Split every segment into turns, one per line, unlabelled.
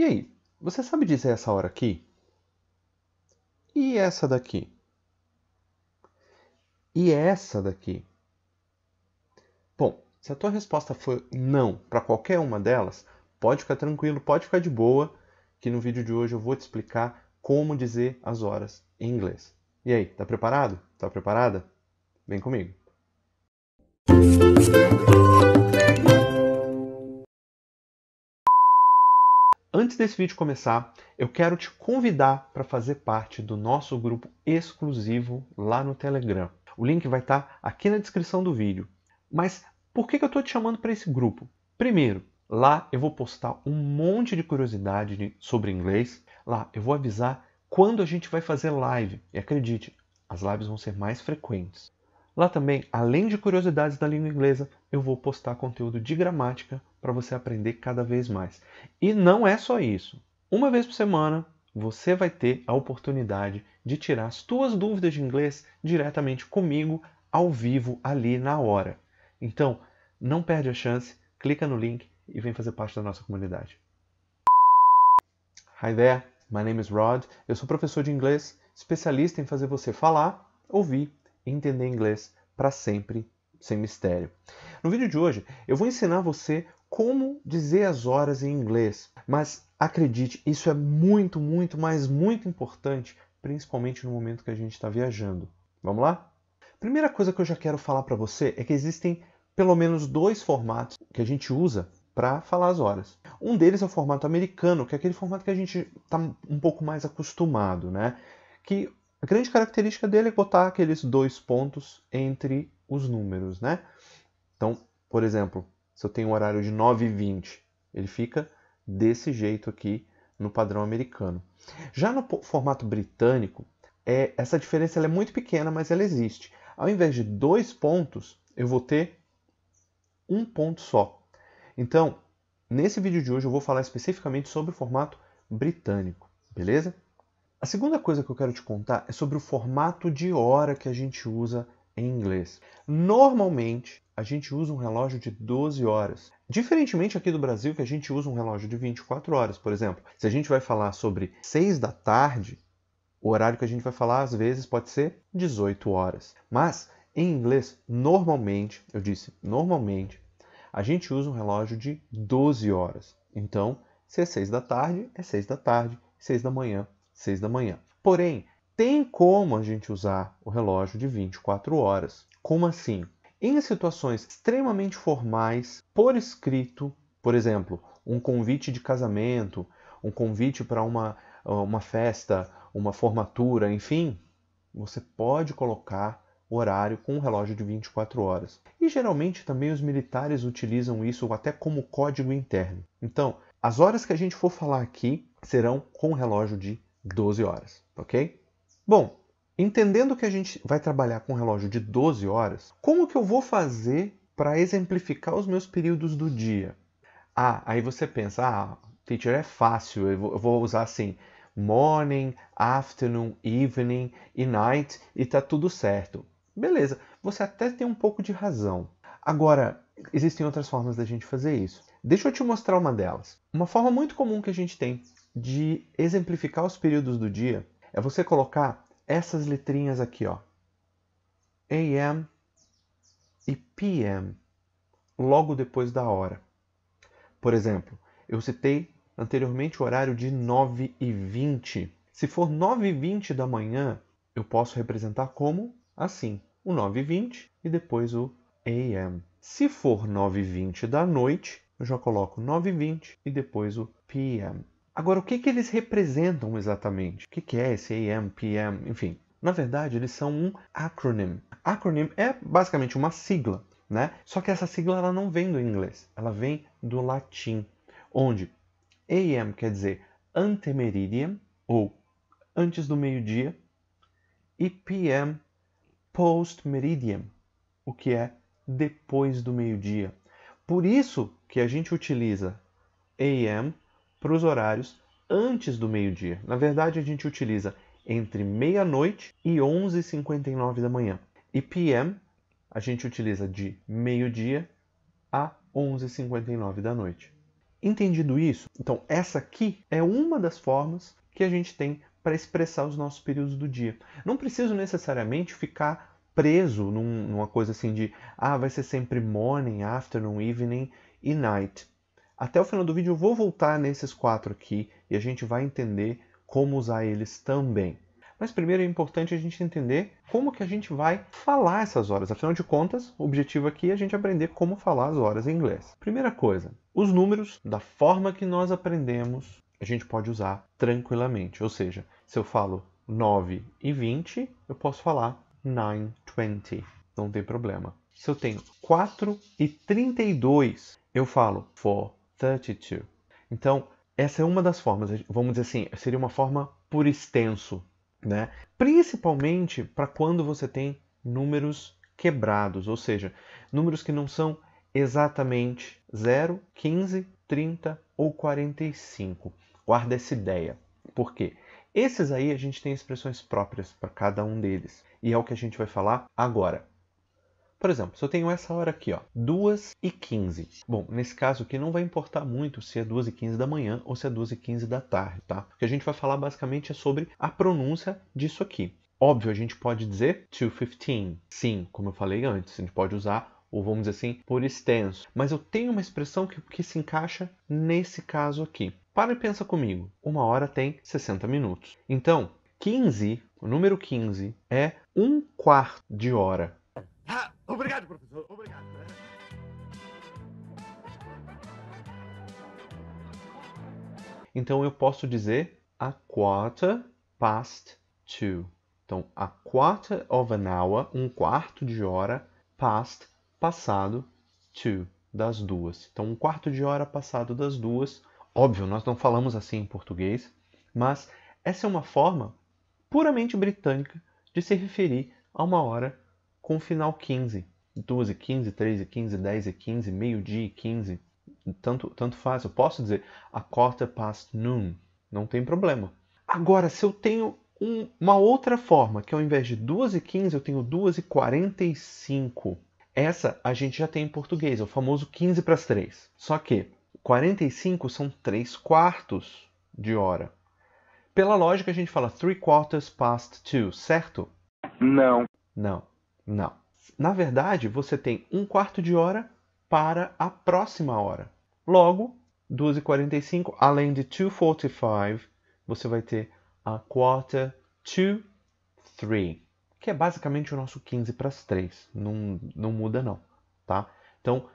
E aí, você sabe dizer essa hora aqui? E essa daqui? E essa daqui? Bom, se a tua resposta for não para qualquer uma delas, pode ficar tranquilo, pode ficar de boa, que no vídeo de hoje eu vou te explicar como dizer as horas em inglês. E aí, tá preparado? Tá preparada? Vem comigo. Antes desse vídeo começar, eu quero te convidar para fazer parte do nosso grupo exclusivo lá no Telegram. O link vai estar tá aqui na descrição do vídeo. Mas por que, que eu estou te chamando para esse grupo? Primeiro, lá eu vou postar um monte de curiosidade sobre inglês. Lá eu vou avisar quando a gente vai fazer live. E acredite, as lives vão ser mais frequentes. Lá também, além de curiosidades da língua inglesa, eu vou postar conteúdo de gramática, para você aprender cada vez mais. E não é só isso. Uma vez por semana você vai ter a oportunidade de tirar as suas dúvidas de inglês diretamente comigo ao vivo ali na hora. Então, não perde a chance, clica no link e vem fazer parte da nossa comunidade. Hi there, my name is Rod. Eu sou professor de inglês, especialista em fazer você falar, ouvir e entender inglês para sempre, sem mistério. No vídeo de hoje, eu vou ensinar você como dizer as horas em inglês. Mas acredite, isso é muito, muito, mas muito importante, principalmente no momento que a gente está viajando. Vamos lá? Primeira coisa que eu já quero falar para você é que existem pelo menos dois formatos que a gente usa para falar as horas. Um deles é o formato americano, que é aquele formato que a gente está um pouco mais acostumado, né? Que a grande característica dele é botar aqueles dois pontos entre os números, né? Então, por exemplo, se eu tenho um horário de 9 h 20, ele fica desse jeito aqui no padrão americano. Já no formato britânico, é, essa diferença é muito pequena, mas ela existe. Ao invés de dois pontos, eu vou ter um ponto só. Então, nesse vídeo de hoje eu vou falar especificamente sobre o formato britânico, beleza? A segunda coisa que eu quero te contar é sobre o formato de hora que a gente usa em inglês. Normalmente, a gente usa um relógio de 12 horas. Diferentemente aqui do Brasil, que a gente usa um relógio de 24 horas, por exemplo. Se a gente vai falar sobre 6 da tarde, o horário que a gente vai falar às vezes pode ser 18 horas. Mas em inglês, normalmente, eu disse normalmente, a gente usa um relógio de 12 horas. Então, se é 6 da tarde, é 6 da tarde, 6 da manhã, 6 da manhã. Porém, tem como a gente usar o relógio de 24 horas. Como assim? Em situações extremamente formais, por escrito, por exemplo, um convite de casamento, um convite para uma, uma festa, uma formatura, enfim, você pode colocar o horário com um relógio de 24 horas. E geralmente também os militares utilizam isso até como código interno. Então, as horas que a gente for falar aqui serão com um relógio de 12 horas, ok? Bom, entendendo que a gente vai trabalhar com um relógio de 12 horas, como que eu vou fazer para exemplificar os meus períodos do dia? Ah, aí você pensa, ah, teacher é fácil, eu vou usar assim, morning, afternoon, evening e night e tá tudo certo. Beleza, você até tem um pouco de razão. Agora, existem outras formas da gente fazer isso. Deixa eu te mostrar uma delas. Uma forma muito comum que a gente tem de exemplificar os períodos do dia é você colocar essas letrinhas aqui, ó. AM e PM, logo depois da hora. Por exemplo, eu citei anteriormente o horário de 9 e 20. Se for 9 e 20 da manhã, eu posso representar como assim, o 9 e 20 e depois o AM. Se for 9 e 20 da noite, eu já coloco 9 e 20 e depois o PM. Agora, o que, que eles representam exatamente? O que, que é esse AM, PM, enfim? Na verdade, eles são um acronym. Acronym é basicamente uma sigla, né? Só que essa sigla ela não vem do inglês, ela vem do latim, onde AM quer dizer ante ou antes do meio-dia e PM post meridian, o que é depois do meio-dia. Por isso que a gente utiliza AM para os horários antes do meio-dia. Na verdade, a gente utiliza entre meia-noite e 11h59 da manhã. E PM a gente utiliza de meio-dia a 11h59 da noite. Entendido isso, então essa aqui é uma das formas que a gente tem para expressar os nossos períodos do dia. Não preciso necessariamente ficar preso num, numa coisa assim de ah, vai ser sempre morning, afternoon, evening e night. Até o final do vídeo eu vou voltar nesses quatro aqui e a gente vai entender como usar eles também. Mas primeiro é importante a gente entender como que a gente vai falar essas horas. Afinal de contas, o objetivo aqui é a gente aprender como falar as horas em inglês. Primeira coisa, os números, da forma que nós aprendemos, a gente pode usar tranquilamente. Ou seja, se eu falo 9 e 20, eu posso falar 9, 20. Não tem problema. Se eu tenho 4 e 32, eu falo 4, 32. Então, essa é uma das formas, vamos dizer assim, seria uma forma por extenso, né? Principalmente para quando você tem números quebrados, ou seja, números que não são exatamente 0, 15, 30 ou 45. Guarda essa ideia. Por quê? Esses aí a gente tem expressões próprias para cada um deles. E é o que a gente vai falar agora. Por exemplo, se eu tenho essa hora aqui, ó, 2 e 15. Bom, nesse caso aqui não vai importar muito se é 2 e 15 da manhã ou se é 2 e 15 da tarde, tá? O que a gente vai falar basicamente é sobre a pronúncia disso aqui. Óbvio, a gente pode dizer 2.15, sim, como eu falei antes, a gente pode usar ou vamos dizer assim, por extenso. Mas eu tenho uma expressão que, que se encaixa nesse caso aqui. Para e pensa comigo. Uma hora tem 60 minutos. Então, 15, o número 15, é um quarto de hora. Obrigado, professor. Obrigado. Então eu posso dizer a quarter past two. Então, a quarter of an hour, um quarto de hora, past, passado, two, das duas. Então, um quarto de hora passado das duas. Óbvio, nós não falamos assim em português, mas essa é uma forma puramente britânica de se referir a uma hora com final 15. 12 15, 13 15, 10 e 15, meio-dia e 15. Tanto, tanto faz. Eu posso dizer a quarter past noon. Não tem problema. Agora, se eu tenho um, uma outra forma, que ao invés de 2 e 15, eu tenho 2 e 45. Essa a gente já tem em português, é o famoso 15 para as 3. Só que 45 são 3 quartos de hora. Pela lógica, a gente fala 3 quarters past 2, certo? Não. Não. Não. Na verdade, você tem um quarto de hora para a próxima hora. Logo, 2h45, além de 2h45, você vai ter a quarter to three, que é basicamente o nosso 15 para as 3. Não, não muda não, tá? Então,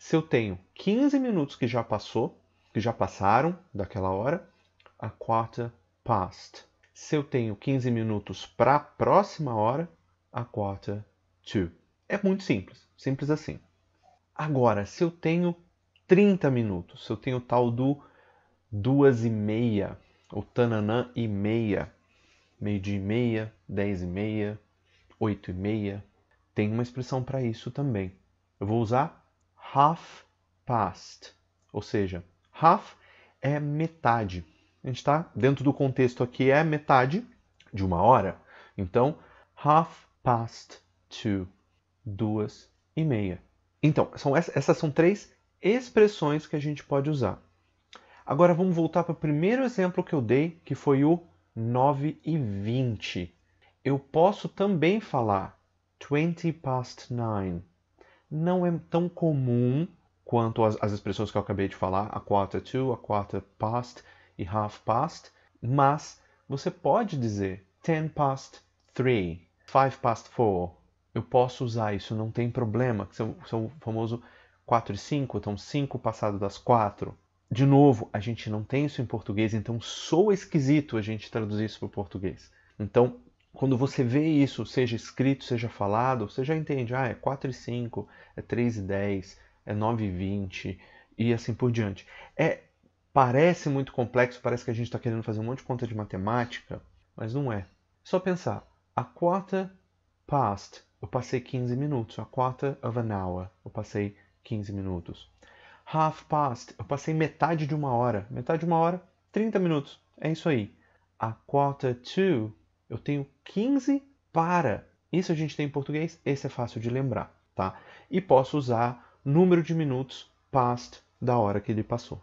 se eu tenho 15 minutos que já passou, que já passaram daquela hora, a quarter past. Se eu tenho 15 minutos para a próxima hora, a quarter to. É muito simples, simples assim. Agora, se eu tenho 30 minutos, se eu tenho tal do duas e meia, ou tananã e meia, meio dia e meia, dez e meia, oito e meia, tem uma expressão para isso também. Eu vou usar half past, ou seja, half é metade. A gente está dentro do contexto aqui é metade de uma hora, então half past to, duas e meia. Então, são essas, essas são três expressões que a gente pode usar. Agora vamos voltar para o primeiro exemplo que eu dei, que foi o 9 e 20. Eu posso também falar 20 past 9. Não é tão comum quanto as, as expressões que eu acabei de falar, a quarter to, a quarter past e half past, mas você pode dizer 10 past 3, 5 past 4, eu posso usar isso, não tem problema, que são, são o famoso 4 e 5, então 5 passado das 4. De novo, a gente não tem isso em português, então soa esquisito a gente traduzir isso para o português. Então, quando você vê isso, seja escrito, seja falado, você já entende, ah, é 4 e 5, é 3 e 10, é 9 e 20 e assim por diante. É, parece muito complexo, parece que a gente está querendo fazer um monte de conta de matemática, mas não é. Só pensar, a quarta past eu passei 15 minutos. A quarta of an hour, eu passei 15 minutos. Half past, eu passei metade de uma hora. Metade de uma hora, 30 minutos. É isso aí. A quarter to, eu tenho 15 para. Isso a gente tem em português, esse é fácil de lembrar, tá? E posso usar número de minutos past da hora que ele passou.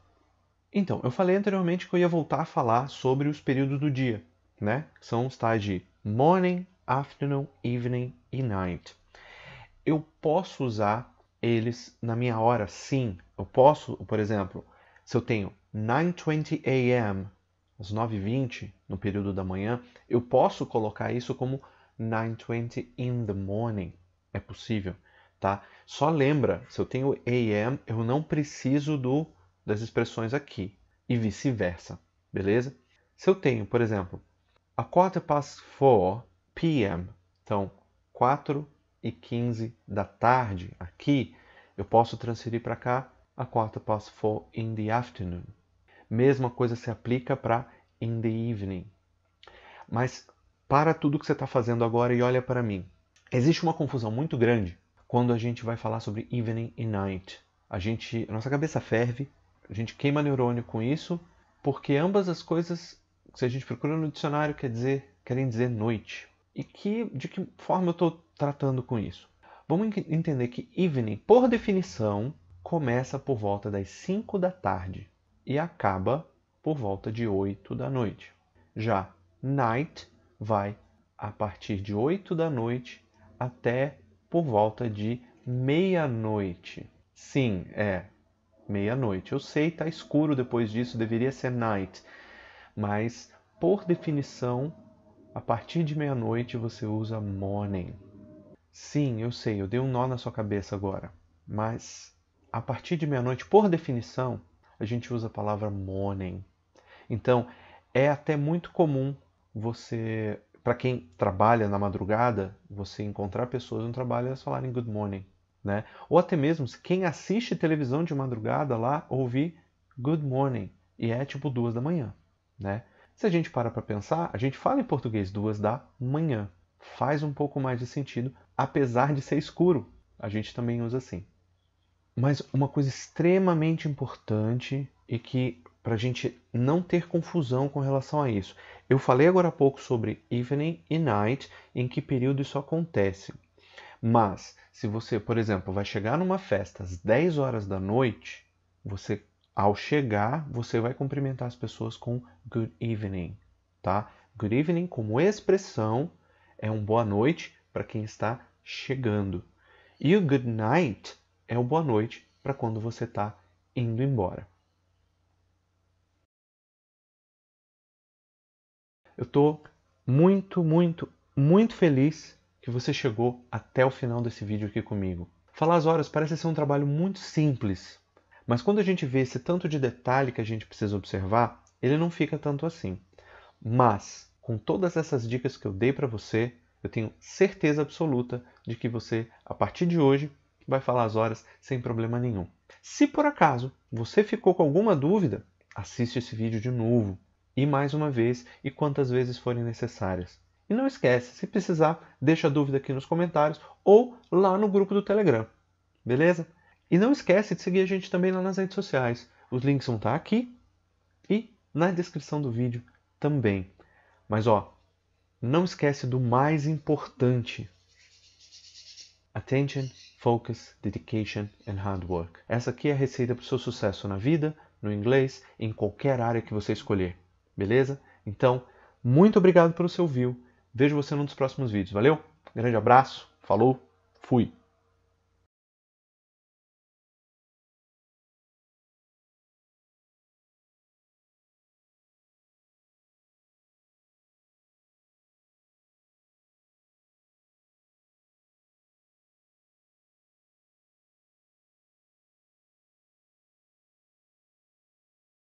Então, eu falei anteriormente que eu ia voltar a falar sobre os períodos do dia, né? São os tais de morning, afternoon, evening e night. Eu posso usar eles na minha hora, sim. Eu posso, por exemplo, se eu tenho 9:20 a.m. às 9:20 no período da manhã, eu posso colocar isso como 9:20 in the morning. É possível, tá? Só lembra, se eu tenho a.m., eu não preciso do das expressões aqui e vice-versa, beleza? Se eu tenho, por exemplo, a quarter past 4 p.m. Então, 4 e 15 da tarde aqui, eu posso transferir para cá a quarta past for in the afternoon. Mesma coisa se aplica para in the evening. Mas para tudo que você está fazendo agora e olha para mim. Existe uma confusão muito grande quando a gente vai falar sobre evening e night. A gente, nossa cabeça ferve, a gente queima neurônio com isso, porque ambas as coisas, se a gente procura no dicionário, quer dizer, querem dizer noite e que, de que forma eu estou tratando com isso? Vamos entender que evening, por definição, começa por volta das 5 da tarde e acaba por volta de 8 da noite. Já night vai a partir de 8 da noite até por volta de meia-noite. Sim, é meia-noite. Eu sei, tá escuro depois disso, deveria ser night. Mas por definição, a partir de meia-noite você usa morning. Sim, eu sei, eu dei um nó na sua cabeça agora. Mas a partir de meia-noite, por definição, a gente usa a palavra morning. Então, é até muito comum você, para quem trabalha na madrugada, você encontrar pessoas no trabalho e elas falarem good morning. Né? Ou até mesmo quem assiste televisão de madrugada lá ouvir Good Morning e é tipo duas da manhã, né? Se a gente para para pensar, a gente fala em português duas da manhã. Faz um pouco mais de sentido, apesar de ser escuro. A gente também usa assim. Mas uma coisa extremamente importante e que para a gente não ter confusão com relação a isso. Eu falei agora há pouco sobre evening e night, em que período isso acontece. Mas se você, por exemplo, vai chegar numa festa às 10 horas da noite, você ao chegar, você vai cumprimentar as pessoas com good evening, tá? Good evening como expressão é um boa noite para quem está chegando. E o good night é o boa noite para quando você está indo embora. Eu estou muito, muito, muito feliz que você chegou até o final desse vídeo aqui comigo. Falar as horas parece ser um trabalho muito simples, mas quando a gente vê esse tanto de detalhe que a gente precisa observar, ele não fica tanto assim. Mas, com todas essas dicas que eu dei para você, eu tenho certeza absoluta de que você, a partir de hoje, vai falar as horas sem problema nenhum. Se por acaso você ficou com alguma dúvida, assiste esse vídeo de novo e mais uma vez e quantas vezes forem necessárias. E não esquece, se precisar, deixa a dúvida aqui nos comentários ou lá no grupo do Telegram. Beleza? E não esquece de seguir a gente também lá nas redes sociais. Os links vão estar tá aqui e na descrição do vídeo também. Mas ó, não esquece do mais importante. Attention, focus, dedication and hard work. Essa aqui é a receita para o seu sucesso na vida, no inglês, em qualquer área que você escolher. Beleza? Então, muito obrigado pelo seu view. Vejo você num dos próximos vídeos. Valeu? Grande abraço. Falou. Fui.